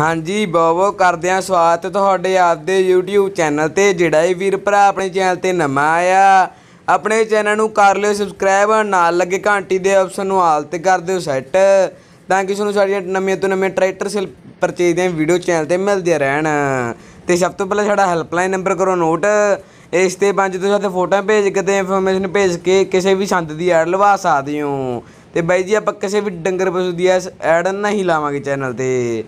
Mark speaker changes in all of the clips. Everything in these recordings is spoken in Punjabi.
Speaker 1: ਹਾਂਜੀ ਬੋਬੋ ਕਰਦੇ ਆ ਸਵਾਗਤ ਤੁਹਾਡੇ ਆਪਦੇ YouTube ਚੈਨਲ ਤੇ ਜਿਹੜਾ ਇਹ ਵੀਰ ਭਰਾ ਆਪਣੇ ਚੈਨਲ ਤੇ ਨਵਾਂ ਆਇਆ ਆਪਣੇ ਚੈਨਲ ਨੂੰ ਕਰ ਲਿਓ ਸਬਸਕ੍ਰਾਈਬ ਨਾਲ ਲੱਗੇ ਘੰਟੀ ਦੇ ਆਪਸ਼ਨ ਨੂੰ ਆਲ ਤੇ ਕਰ ਦਿਓ ਸੈੱਟ ਤਾਂ ਕਿ ਤੁਹਾਨੂੰ ਸਾਡੀਆਂ ਨਵੀਆਂ ਤੋਂ ਨਵੀਆਂ ਟਰੈਕਟਰ ਸੇਲ ਪਰਚੇਜ ਦੇ ਵੀਡੀਓ ਚੈਨਲ ਤੇ ਮਿਲਦੀਆਂ ਰਹਿਣ ਤੇ ਸਭ ਤੋਂ ਪਹਿਲਾਂ ਸਾਡਾ ਹੈਲਪਲਾਈਨ ਨੰਬਰ ਕਰੋ ਨੋਟ ਇਸ ਤੇ ਪੰਜ ਤੋਂ ਸਾਡੇ ਫੋਟੋਆਂ ਭੇਜ ਕੇ ਤੇ ਇਨਫੋਰਮੇਸ਼ਨ ਭੇਜ ਕੇ ਕਿਸੇ ਵੀ ਸੰਦ ਦੀ ਐਡ ਲਵਾ ਸਕਦੇ ਹੋ ਤੇ ਬਾਈ ਜੀ ਆਪਾਂ ਕਿਸੇ ਵੀ ਡੰਗਰ ਪਸ਼ੂ ਦੀ ਐਡ ਨਹੀਂ ਲਾਵਾਂਗੇ ਚੈਨਲ ਤੇ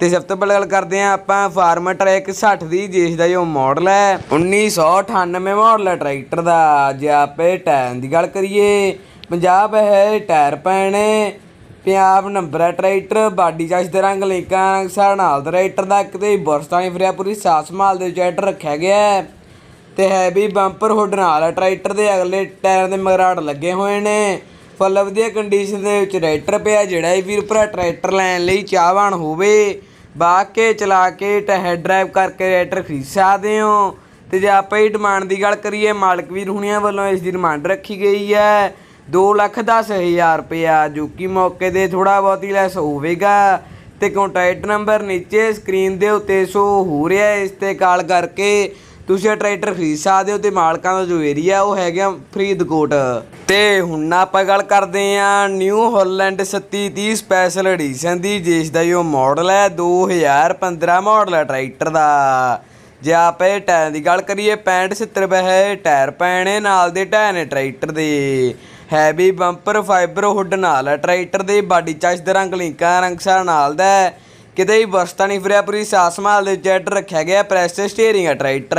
Speaker 1: ਤੇ ਸਭ ਤੋਂ ਪਹਿਲਾਂ ਗੱਲ ਕਰਦੇ ਆ ਆਪਾਂ ਫਾਰਮ ਟਰੈਕ 60 ਦੀ ਜੇਸ਼ ਦਾ ਇਹ ਮਾਡਲ ਹੈ 1998 ਮਾਡਲ ਹੈ ਟਰੈਕਟਰ ਦਾ ਜੇ ਆਪੇ ਟਾਇਰ ਦੀ ਗੱਲ ਕਰੀਏ ਪੰਜਾਬ ਹੈ ਟਾਇਰ ਪੈਣੇ ਪੰਜਾਬ ਨੰਬਰ ਹੈ ਟਰੈਕਟਰ ਬਾਡੀ ਚਾਸ਼ ਦੇ ਰੰਗ ਲਿੰਕਾਂ ਸਾਰ ਨਾਲ ਦਾ ਟਰੈਕਟਰ ਦਾ ਕਿਤੇ ਬਰਸਤਾਂ ਹੀ ਫਰਿਆ ਪੂਰੀ ਸਾਸ ਮਾਲ ਦੇ ਟਰੈਕਟਰ ਰੱਖਿਆ ਗਿਆ ਤੇ ਹੈ ਵੀ ਬੰਪਰ ਹੁੱਡ ਨਾਲ ਟਰੈਕਟਰ ਦੇ ਅਗਲੇ ਟਾਇਰ ਦੇ ਮਗਰਾੜ ਲੱਗੇ ਹੋਏ ਨੇ ਫਲ ਵਧੀਆ ਕੰਡੀਸ਼ਨ ਦੇ ਵਿੱਚ ਟਰੈਕਟਰ ਪਿਆ ਜਿਹੜਾ ਵੀਰ ਭਰਾ ਟਰੈਕਟਰ ਲੈਣ ਲਈ ਚਾਹਵਾਨ ਹੋਵੇ ਬਾਕੇ ਚਲਾ ਕੇ ਟਹਿ ਡਰਾਈਵ ਕਰਕੇ ਟਰੈਕਟਰ ਖਰੀਦ ਸਕਦੇ ਹੋ ਤੇ ਜੇ ਆਪਾਂ ਇਹ ਡਿਮਾਂਡ ਦੀ ਗੱਲ ਕਰੀਏ ਮਾਲਕ ਵੀਰ ਹੁਣੀਆਂ ਵੱਲੋਂ ਇਸ ਦੀ ਡਿਮਾਂਡ ਰੱਖੀ ਗਈ ਹੈ 2 ਲੱਖ 10 ਹਜ਼ਾਰ ਰੁਪਇਆ ਜੋ ਕਿ ਮੌਕੇ ਦੇ ਥੋੜਾ ਬਹੁਤ ਹੀ ਲੈਸ ਹੋਵੇਗਾ ਤੇ ਕੰਟੈਕਟ ਨੰਬਰ ਨੀਚੇ ਸਕਰੀਨ ਦੇ ਉੱਤੇ ਸੋ ਹੋ ਰਿਹਾ ਹੈ ਇਸ ਤੇ ਕਾਲ ਕਰਕੇ ਤੁਸੀਂ ਇਹ ਟਰੈਕਟਰ ਖਰੀਦ ਸਕਦੇ ਹੋ ਤੇ ਮਾਲਕਾਂ ਦਾ ਜੋ ਏਰੀਆ ਉਹ ਹੈਗਾ ਫਰੀਦਕੋਟ ਤੇ ਹੁਣ ਆਪਾਂ ਗੱਲ ਕਰਦੇ ਆ ਨਿਊ ਹਾਲੈਂਡ 3730 ਸਪੈਸ਼ਲ ਐਡੀਸ਼ਨ ਦੀ ਜਿਸ ਦਾ ਇਹ ਮਾਡਲ ਹੈ 2015 ਮਾਡਲ ਹੈ ਟਰੈਕਟਰ ਦਾ ਜੇ ਆਪਾਂ ਇਹ ਟਾਇਰ ਦੀ ਗੱਲ ਕਰੀਏ 65 70 ਰੁਪਏ ਟਾਇਰ ਪੈਣੇ ਨਾਲ ਦੇ ਟਾਇਰ ਨੇ ਟਰੈਕਟਰ ਦੇ ਹੈਵੀ ਬੰਪਰ ਫਾਈਬਰ ਹੁੱਡ ਨਾਲ ਹੈ ਟਰੈਕਟਰ ਦੇ ਬਾਡੀ ਚਾਸ਼ ਦੇ ਰੰਗ ਲਿੰਕਾਂ ਰੰਗਸਾ ਨਾਲ ਦਾ ਹੈ ਕਿਤੇ ਵੀ ਵਰਸਤਾ ਨਹੀਂ ਫਿਰਿਆ ਪੂਰੀ ਸਾਸ ਦੇ ਜੈਟ ਰੱਖਿਆ ਗਿਆ ਪ੍ਰੈਸ ਤੇ ਸਟੀਅਰਿੰਗ ਹੈ ਟਰੈਕਟਰ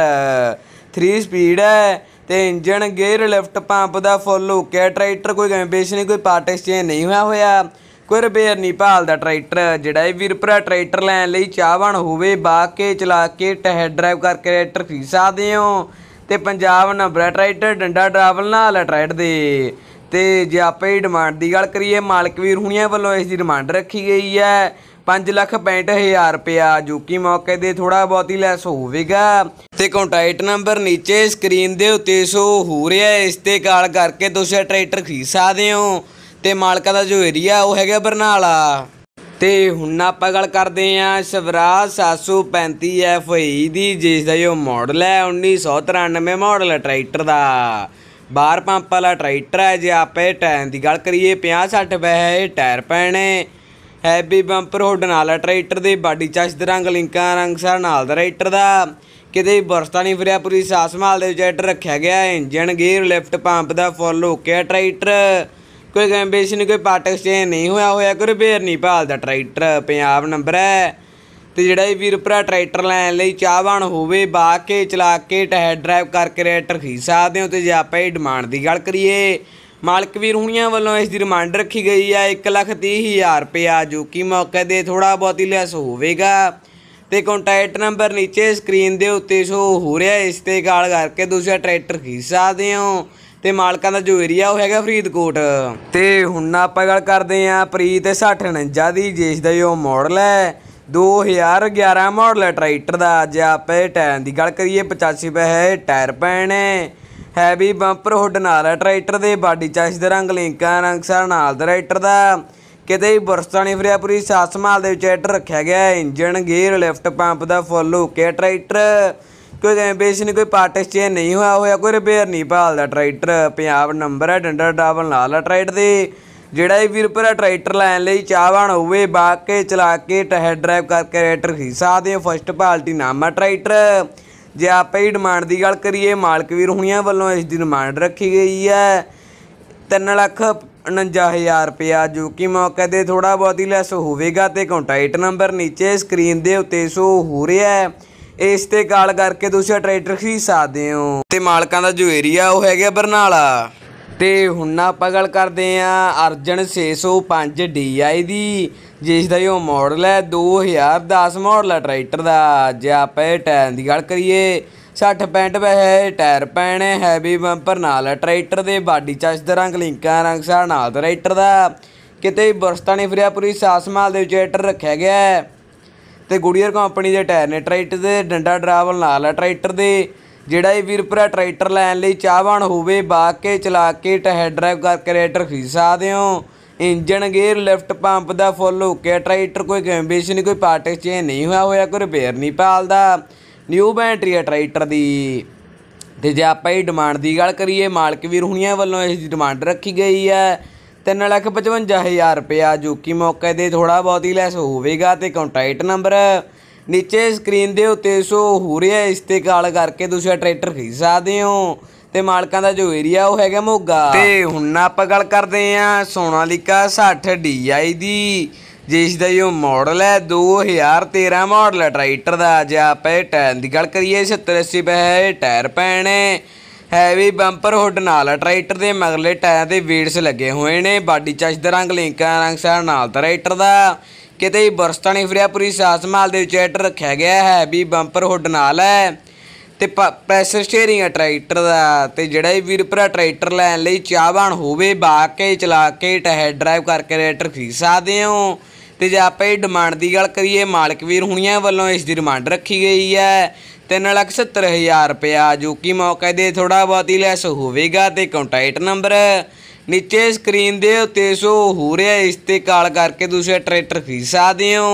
Speaker 1: 3 ਸਪੀਡ ਹੈ ਤੇ ਇੰਜਨ ਗੇਅਰ ਲਿਫਟ ਪੰਪ ਦਾ ਫੁੱਲ ਓਕੇ ਹੈ ਟਰੈਕਟਰ ਕੋਈ ਗੈਂਬੇਸ਼ ਨਹੀਂ ਕੋਈ ਪਾਰਟ ਐਕਸਚੇਂਜ ਨਹੀਂ ਹੋਇਆ ਹੋਇਆ ਕੋਈ ਰਿਪੇਅਰ ਨਹੀਂ ਭਾਲਦਾ ਟਰੈਕਟਰ ਜਿਹੜਾ ਇਹ ਵੀਰ ਭਰਾ ਟਰੈਕਟਰ ਲੈਣ ਲਈ ਚਾਹਵਾਨ ਹੋਵੇ ਬਾਕ ਕੇ ਚਲਾ ਕੇ ਟਹਿ ਡਰਾਈਵ ਕਰਕੇ ਟਰੈਕਟਰ ਖਰੀਦ ਸਕਦੇ ਹੋ ਤੇ ਪੰਜਾਬ ਨੰਬਰ ਟਰੈਕਟਰ ਡੰਡਾ ਡਰਾਵਲ ਨਾਲ ਟਰੈਕਟ ਦੇ ਤੇ ਜੇ ਆਪੇ ਹੀ ਡਿਮਾਂਡ ਦੀ ਗੱਲ ਕਰੀਏ ਮਾਲਕ ਵੀਰ ਹੁਣੀਆਂ ਵੱਲੋਂ ਇਸ ਦੀ ਡਿਮਾਂਡ ਰੱਖੀ ਗਈ ਹੈ 5 ਲੱਖ 65000 ਰੁਪਿਆ ਜੋ ਕਿ ਮੌਕੇ ਦੇ ਥੋੜਾ ਬਹੁਤੀ ਲੈਸ ਹੋਵੇਗਾ ਤੇ ਕੰਟੈਕਟ ਨੰਬਰ ਨੀਚੇ ਸਕਰੀਨ ਦੇ ਉੱਤੇ ਸੋ ਹੋ ਰਿਹਾ ਇਸ ਤੇ ਕਾਲ ਕਰਕੇ ਤੁਸੀਂ ਟਰੈਕਟਰ ਖਰੀਦ ਸਕਦੇ ਹੋ ਤੇ ਮਾਲਕਾਂ ਦਾ ਜੋ ਏਰੀਆ ਉਹ ਹੈਗਾ ਬਰਨਾਲਾ ਤੇ ਹੁਣ ਆਪਾਂ ਗੱਲ ਕਰਦੇ ਆਂ ਸਵਰਾਜ 735 ਦੀ ਜਿਸ ਦਾ ਇਹ ਮਾਡਲ ਹੈ 1993 ਮਾਡਲ ਹੈ ਟਰੈਕਟਰ ਦਾ ਬਾਹਰ ਪੰਪ ਵਾਲਾ ਟਰੈਕਟਰ ਹੈ ਜੇ ਆਪੇ ਟਾਇਰ ਦੀ ਗੱਲ ਕਰੀਏ 50 60 ਇਹ ਟਾਇਰ ਪੈਣੇ ਹੈਵੀ ਬੰਪਰ ਹੁੱਡ ਨਾਲ ਟਰੈਕਟਰ ਦੇ ਬਾਡੀ ਦੇ ਰੰਗ ਲਿੰਕਾਂ ਰੰਗ ਸਾਰ ਨਾਲ ਦਾ ਟਰੈਕਟਰ ਦਾ ਕਿਤੇ ਬਰਸਤਾ ਨਹੀਂ ਫਿਰਿਆ ਪੂਰੀ ਸਾਸ ਸੰਭਾਲ ਦੇ ਵਿੱਚ ਟਰੈਕਟਰ ਰੱਖਿਆ ਗਿਆ ਇੰਜਨ ਗੇਅਰ ਲਿਫਟ ਪੰਪ ਦਾ ਫੁੱਲ ਹੋ ਕੇ ਟਰੈਕਟਰ ਕੋਈ ਗੈਂਬੇਸ਼ਨ ਕੋਈ ਪਾਰਟ ਐਕਸਚੇਂਜ ਨਹੀਂ ਹੋਇਆ ਹੋਇਆ ਕੋਈ ਰਿਪੇਅਰ ਨਹੀਂ ਭਾਲਦਾ ਟਰੈਕਟਰ ਪੰਜਾਬ ਨੰਬਰ ਹੈ ਤੇ ਜਿਹੜਾ ਇਹ ਵੀਰ ਭਰਾ ਟਰੈਕਟਰ ਲੈਣ ਲਈ ਚਾਹਵਾਨ ਹੋਵੇ ਬਾਕੇ ਚਲਾ ਕੇ ਟਹਿ ਡਰਾਈਵ ਕਰਕੇ ਟਰੈਕਟਰ ਖਰੀਦ ਸਕਦੇ ਹੋ ਤੇ ਜੇ ਆਪਾਂ ਇਹ ਡਿਮਾਂਡ ਦੀ ਗੱਲ ਕਰੀਏ ਮਾਲਕ ਵੀਰ ਹੁਣੀਆਂ ਵੱਲੋਂ ਇਸ ਦੀ ਰਿਮਾਂਡ ਰੱਖੀ ਗਈ ਹੈ 130000 ਰੁਪਇਆ ਜੋ ਕਿ ਮੌਕੇ ਦੇ ਥੋੜਾ ਬਹੁਤ ਹੀ ਲੈਸ ਹੋਵੇਗਾ ਤੇ ਕੰਟੈਕਟ ਨੰਬਰ ਨੀਚੇ ਸਕਰੀਨ ਦੇ ਉੱਤੇ ਸ਼ੋ ਹੋ ਰਿਹਾ ਇਸ ਤੇ ਗਾਲ ਕਰਕੇ ਦੂਸਰਾ ਟਰੈਕਟਰ ਖੀ ਸਕਦੇ ਹੋ ਤੇ ਮਾਲਕਾਂ ਦਾ ਜੋ ਏਰੀਆ ਉਹ ਹੈਗਾ ਫਰੀਦਕੋਟ ਤੇ ਹੁਣ ਆਪਾਂ ਗੱਲ ਕਰਦੇ ਆਂ ਪ੍ਰੀਤ 6049 ਦੀ ਜਿਸ ਦਾ ਇਹ ਮਾਡਲ ਹੈ 2011 ਮਾਡਲ ਟਰੈਕਟਰ ਦਾ ਅੱਜ ਆਪੇ ਟਾਇਰ ਦੀ ਗੱਲ ਕਰੀਏ 85 ਪੈਸੇ ਟਾਇਰ ਪੈਣੇ ਹੈਵੀ ਬੰਪਰ ਹੁੱਡ ਨਾਲ ਹੈ ਟਰੈਕਟਰ ਦੇ ਬਾਡੀ ਚਾਸ਼ ਦੇ ਰੰਗ ਲਿੰਕਾਂ ਰੰਗ ਸਾਰ ਨਾਲ ਟਰੈਕਟਰ ਦਾ ਕਿਤੇ ਵੀ ਬਰਸਤਾ ਨਹੀਂ ਫਿਰਿਆ ਪੂਰੀ ਸਾਸਮਾਲ ਸੰਭਾਲ ਦੇ ਵਿੱਚ ਟਰੈਕਟਰ ਰੱਖਿਆ ਗਿਆ ਹੈ ਇੰਜਨ ਗੇਅਰ ਲਿਫਟ ਪੰਪ ਦਾ ਫੁੱਲ ਓਕੇ ਟਰੈਕਟਰ ਕੋਈ ਐਂਬੀਸ਼ ਨਹੀਂ ਕੋਈ ਪਾਰਟ ਐਕਸਚੇਂਜ ਨਹੀਂ ਹੋਇਆ ਹੋਇਆ ਕੋਈ ਰਿਪੇਅਰ ਨਹੀਂ ਭਾਲਦਾ ਟਰੈਕਟਰ ਪੰਜਾਬ ਨੰਬਰ ਹੈ ਡੰਡਾ ਡਾਬਲ ਨਾਲ ਟਰੈਕਟਰ ਦੇ ਜਿਹੜਾ ਇਹ ਵੀਰ ਪਰ ਟਰੈਕਟਰ ਲੈਣ ਲਈ ਚਾਹਵਾਨ ਹੋਵੇ ਬਾਕੇ ਚਲਾ ਕੇ ਟਹਿ ਡਰਾਈਵ ਕਰਕੇ ਟਰੈਕਟਰ ਖਰੀਦ ਸਕਦੇ ਫਸਟ ਪਾਰਟੀ ਨਾਮਾ ਟਰੈਕਟਰ ਜੇ ਆਪਾਂ ਹੀ ਡਿਮਾਂਡ ਦੀ ਗੱਲ ਕਰੀਏ ਮਾਲਕ ਵੀਰ ਹੁਣੀਆਂ ਵੱਲੋਂ ਇਸ ਦੀ ਡਿਮਾਂਡ ਰੱਖੀ ਗਈ ਹੈ 3 ਲੱਖ 49000 ਰੁਪਿਆ ਜੋ ਕਿ ਮੌਕੇ ਦੇ ਥੋੜਾ ਬਹੁਤ ਹੀ ਲੈਸ ਹੋਵੇਗਾ ਤੇ ਕੰਟੈਕਟ ਨੰਬਰ ਨੀਚੇ ਸਕਰੀਨ ਦੇ ਉੱਤੇ ਸੋ ਹੋ ਰਿਹਾ ਹੈ ਇਸ ਤੇ ਕਾਲ ਕਰਕੇ ਤੁਸੀਂ ਟਰੈਕਟਰ ਖਰੀਦ ਸਕਦੇ ਹੋ ਤੇ ਮਾਲਕਾਂ ਦਾ ਜੋ ਏਰੀਆ ਉਹ ਹੈਗਾ ਬਰਨਾਲਾ ਤੇ ਹੁਣ ਆਪਾਂ ਗੱਲ ਕਰਦੇ ਆ ਅਰਜਨ 605 ਡੀਆਈ ਦੀ ਜਿਸ ਦਾ ਇਹ ਮਾਡਲ ਹੈ 2010 ਮਾਡਲ ਹੈ ਟਰੈਕਟਰ ਦਾ ਜੇ ਆਪਾਂ ਇਹ ਟਾਇਰ ਦੀ ਗੱਲ ਕਰੀਏ 60 65 ਪੈਸੇ ਟਾਇਰ ਪੈਣੇ ਹੈਵੀ ਬੰਪਰ ਨਾਲ ਟਰੈਕਟਰ ਦੇ ਬਾਡੀ ਚਾਸ ਦਾ ਰੰਗ ਲਿੰਕਾਂ ਰੰਗ ਸਾ ਨਾਲ ਟਰੈਕਟਰ ਦਾ ਕਿਤੇ ਬਰਸਤਾ ਨਹੀਂ ਫਿਰਿਆ ਪੂਰੀ ਸਾਸ ਮਾਲ ਦੇ ਵਿੱਚ ਰੱਖਿਆ ਗਿਆ ਤੇ ਗੁਡੀਅਰ ਕੰਪਨੀ ਦੇ ਟਾਇਰ ਨੇ ਟਰੈਕਟਰ ਦੇ ਡੰਡਾ ਡਰਾਵਲ ਨਾਲ ਟਰੈਕਟਰ ਦੇ ਜਿਹੜਾ ਇਹ ਵੀਰਪੁਰਾ ਟਰੈਕਟਰ ਲੈਣ ਲਈ ਚਾਹਵਾਨ ਹੋਵੇ ਬਾਕੇ ਚਲਾ ਕੇ ਟਹਿ ਡਰਾਈਵ ਕਰਕੇ ਟਰੈਕਟਰ ਖਰੀਦ ਸਕਦੇ ਹੋ ਇੰਜਨ ਗੇਅਰ ਲਿਫਟ ਪੰਪ ਦਾ ਫੁੱਲ ਕੇ ਟਰੈਕਟਰ ਕੋਈ ਨਹੀਂ ਕੋਈ ਪਾਰਟ ਐਕਸਚੇਂਜ ਨਹੀਂ ਹੋਇਆ ਹੋਇਆ ਕੋਈ ਰਿਪੇਅਰ ਨਹੀਂ ਪਾਲਦਾ ਨਿਊ ਬੈਟਰੀ ਆ ਟਰੈਕਟਰ ਦੀ ਤੇ ਜੇ ਆਪਾਂ ਇਹ ਡਿਮਾਂਡ ਦੀ ਗੱਲ ਕਰੀਏ ਮਾਲਕ ਵੀਰ ਹੁਣੀਆਂ ਵੱਲੋਂ ਇਸ ਦੀ ਡਿਮਾਂਡ ਰੱਖੀ ਗਈ ਹੈ 355000 ਰੁਪਿਆ ਜੋ ਕਿ ਮੌਕੇ ਦੇ ਥੋੜਾ ਬਹੁਤ ਹੀ ਲੈਸ ਹੋਵੇਗਾ ਤੇ ਕੰਟੈਕਟ ਨੰਬਰ ਨੀਚੇ ਸਕਰੀਨ ਦੇ ਉੱਤੇ ਸੋ ਹੋ ਰਿਹਾ ਇਸ ਤੇ ਕਾਲ ਕਰਕੇ ਤੁਸੀਂ ਟਰੈਕਟਰ ਖਰੀਦ ਸਕਦੇ ਹੋ ਤੇ ਮਾਲਕਾਂ ਦਾ ਜੋ ਏਰੀਆ ਉਹ ਹੈਗਾ ਮੋਗਾ ਤੇ ਹੁਣ ਆਪਾਂ ਗੱਲ ਕਰਦੇ ਆ ਲਿਕਾ 60 DI ਦੀ ਜਿਸ ਦਾ ਇਹ ਮਾਡਲ ਹੈ 2013 ਮਾਡਲ ਹੈ ਟਰੈਕਟਰ ਦਾ ਜੇ ਆਪੇ ਟਾਇਰ ਦੀ ਗੱਲ ਕਰੀਏ 70 80 ਪੈ ਟਾਇਰ ਪੈਣੇ ਹੈਵੀ ਬੰਪਰ ਹੁੱਡ ਨਾਲ ਟਰੈਕਟਰ ਦੇ ਮਗਲੇ ਟਾਇਰ ਤੇ ਵੇਡਸ ਲੱਗੇ ਹੋਏ ਨੇ ਬਾਡੀ ਚਸ਼ ਦਾ ਰੰਗ ਲਿੰਕਾਂ ਰੰਗ ਸਾਰ ਨਾਲ ਟਰੈਕਟਰ ਦਾ ਕਿਤੇ ਬਰਸਤਾਨੀ ਫਰਿਆ ਪੂਰੀ ਸਾਸਮਾਲ ਦੇ ਵਿੱਚ ਟਰੈਕਟਰ ਰੱਖਿਆ ਗਿਆ ਹੈ ਵੀ ਬੰਪਰ ਹੁੱਡ ਨਾਲ ਹੈ ਤੇ ਪ੍ਰੈਸ਼ਰ ਸਟੀਅਰਿੰਗ ਆ ਟਰੈਕਟਰ ਦਾ ਤੇ ਜਿਹੜਾ ਵੀਰ ਭਰਾ ਟਰੈਕਟਰ ਲੈਣ ਲਈ ਚਾਹਵਾਨ ਹੋਵੇ ਬਾ ਕੇ ਚਲਾ ਕੇ ਟਹਿ ਡਰਾਈਵ ਕਰਕੇ ਟਰੈਕਟਰ ਖਰੀਦ ਸਕਦੇ ਹੋ ਤੇ ਜੇ ਆਪਾਂ ਇਹ ਡਿਮਾਂਡ ਦੀ ਗੱਲ ਕਰੀਏ ਮਾਲਕ ਵੀਰ ਹੁਣੀਆਂ ਵੱਲੋਂ ਇਸ ਦੀ ਡਿਮਾਂਡ ਰੱਖੀ ਗਈ ਹੈ 370000 ਰੁਪਿਆ ਜੋ ਕਿ ਮੌਕੇ ਦੇ ਥੋੜਾ ਬਹੁਤ ਹੀ ਲੈਸ ਹੋਵੇਗਾ ਤੇ ਕੰਟੈਕਟ ਨੰਬਰ ਨੀਚੇ ਸਕਰੀਨ ਦੇ ਉੱਤੇ ਸੋ ਹੋ ਰਿਹਾ ਇਸ ਤੇ ਕਾਲ ਕਰਕੇ ਤੁਸੀਂ ਟਰੈਕਟਰ ਖਰੀਦ ਸਕਦੇ ਹੋ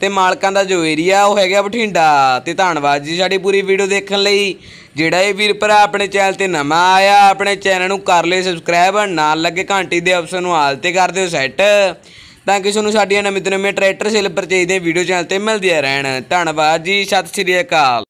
Speaker 1: ਤੇ ਮਾਲਕਾਂ ਦਾ ਜੋ ਏਰੀਆ ਉਹ ਹੈਗਾ ਬਠਿੰਡਾ ਤੇ ਧੰਨਵਾਦ ਜੀ ਸਾਡੀ ਪੂਰੀ ਵੀਡੀਓ ਦੇਖਣ ਲਈ ਜਿਹੜਾ ਇਹ ਵੀਰ ਭਰਾ ਆਪਣੇ ਚੈਨਲ ਤੇ ਨਵਾਂ ਆਇਆ ਆਪਣੇ ਚੈਨਲ ਨੂੰ ਕਰ ਲਿਓ ਸਬਸਕ੍ਰਾਈਬ ਨਾਲ ਲੱਗੇ ਘੰਟੀ ਦੇ ਆਪਸ਼ਨ ਨੂੰ ਹਾਲ ਤੇ ਕਰ ਦਿਓ ਸੈੱਟ ਤਾਂ ਕਿ ਤੁਹਾਨੂੰ ਸਾਡੀਆਂ ਨਵੀਂ ਤੋਂ ਨਵੀਆਂ ਟਰੈਕਟਰ ਸੇਲ ਪਰਚੇਜ ਦੇ ਵੀਡੀਓ ਚੈਨਲ ਤੇ ਮਿਲਦੀਆਂ ਰਹਿਣ ਧੰਨਵਾਦ ਜੀ ਸਤਿ ਸ੍ਰੀ ਅਕਾਲ